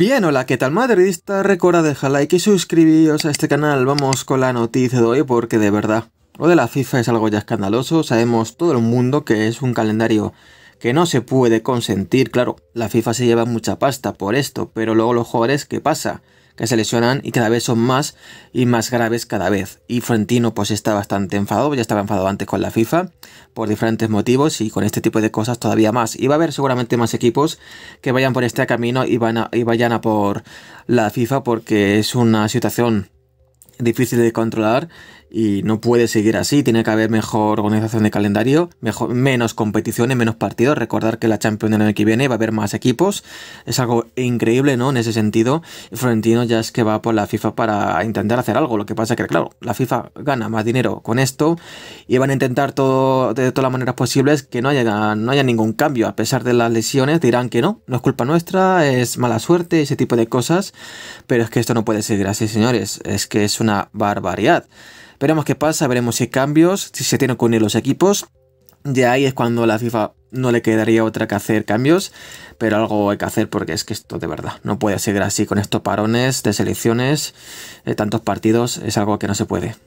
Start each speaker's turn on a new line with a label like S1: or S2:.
S1: Bien, hola, ¿qué tal madridista? Recuerda dejar like y suscribiros a este canal. Vamos con la noticia de hoy porque de verdad, lo de la FIFA es algo ya escandaloso. Sabemos todo el mundo que es un calendario que no se puede consentir. Claro, la FIFA se lleva mucha pasta por esto, pero luego los jugadores, ¿qué pasa? que se lesionan y cada vez son más y más graves cada vez. Y Frontino pues está bastante enfadado, ya estaba enfadado antes con la FIFA por diferentes motivos y con este tipo de cosas todavía más. Y va a haber seguramente más equipos que vayan por este camino y, van y vayan a por la FIFA porque es una situación difícil de controlar y no puede seguir así. Tiene que haber mejor organización de calendario, mejor, menos competiciones, menos partidos. Recordar que la Champions del año que viene va a haber más equipos. Es algo increíble, ¿no? En ese sentido, Florentino ya es que va por la FIFA para intentar hacer algo. Lo que pasa es que, claro, la FIFA gana más dinero con esto y van a intentar todo, de todas las maneras posibles que no haya, no haya ningún cambio. A pesar de las lesiones, dirán que no, no es culpa nuestra, es mala suerte, ese tipo de cosas. Pero es que esto no puede seguir así, señores. Es que es una barbaridad. Veremos qué pasa, veremos si hay cambios, si se tienen que unir los equipos. De ahí es cuando la FIFA no le quedaría otra que hacer cambios, pero algo hay que hacer porque es que esto de verdad no puede seguir así con estos parones de selecciones, de tantos partidos, es algo que no se puede.